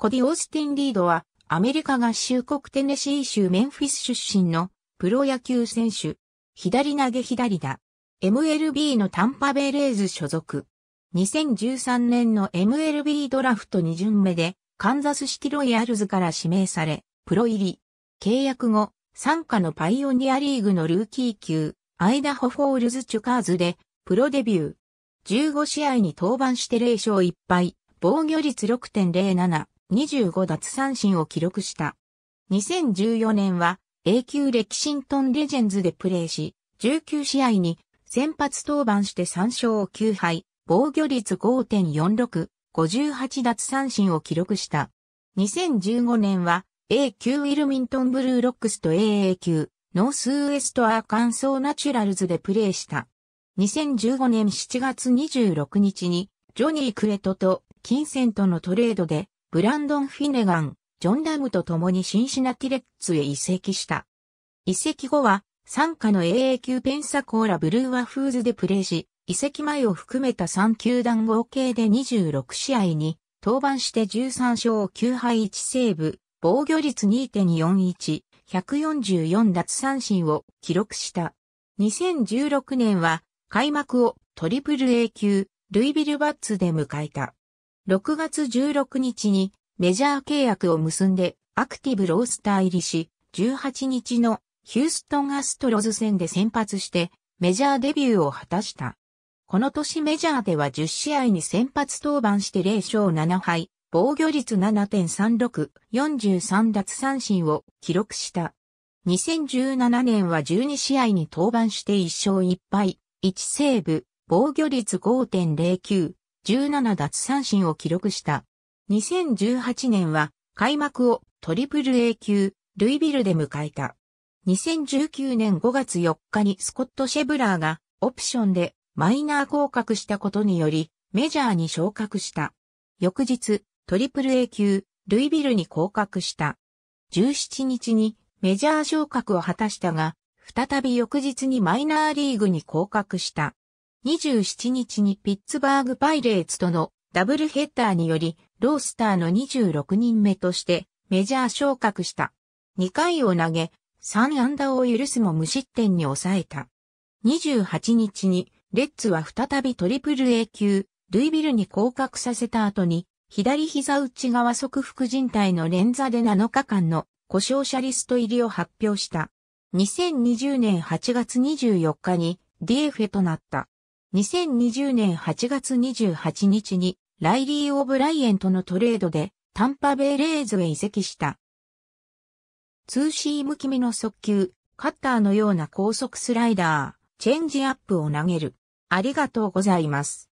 コディ・オースティン・リードは、アメリカ合衆国テネシー州メンフィス出身のプロ野球選手。左投げ左打。MLB のタンパベイレーズ所属。2013年の MLB ドラフト2巡目で、カンザスシティロイヤルズから指名され、プロ入り。契約後、参加のパイオニアリーグのルーキー級、アイダホフォールズチュカーズで、プロデビュー。15試合に登板して0勝1敗、防御率6.07。25奪三振を記録した。2014年は A 級レキシントンレジェンズでプレーし、19試合に先発登板して3勝9敗、防御率5.46、58奪三振を記録した。2015年は A 級ウィルミントンブルーロックスと AA 級ノースウエストアーカンソーナチュラルズでプレーした。2015年7月26日にジョニー・クレトと金銭とのトレードでブランドン・フィネガン、ジョン・ラムと共にシンシナティレッツへ移籍した。移籍後は、参加の AA 級ペンサコーラブルーワフーズでプレーし、移籍前を含めた3球団合計で26試合に、登板して13勝9敗1セーブ、防御率2.41、144奪三振を記録した。2016年は開幕をトリプル A 級、ルイビルバッツで迎えた。6月16日にメジャー契約を結んでアクティブロースター入りし、18日のヒューストンアストロズ戦で先発してメジャーデビューを果たした。この年メジャーでは10試合に先発登板して0勝7敗、防御率7.36、43奪三振を記録した。2017年は12試合に登板して1勝1敗、1セーブ、防御率5.09、17奪三振を記録した。2018年は開幕をトリプル A 級、ルイビルで迎えた。2019年5月4日にスコット・シェブラーがオプションでマイナー降格したことによりメジャーに昇格した。翌日、トリプル A 級、ルイビルに降格した。17日にメジャー昇格を果たしたが、再び翌日にマイナーリーグに降格した。27日にピッツバーグパイレーツとのダブルヘッダーにより、ロースターの26人目としてメジャー昇格した。2回を投げ、3安打を許すも無失点に抑えた。28日に、レッツは再びトリプル A 級、ルイビルに降格させた後に、左膝内側側副靭帯の連座で7日間の故障者リスト入りを発表した。2020年8月24日に DF となった。2020年8月28日にライリー・オブライエンとのトレードでタンパベイレーズへ移籍した。ツーシーム気味の速球、カッターのような高速スライダー、チェンジアップを投げる。ありがとうございます。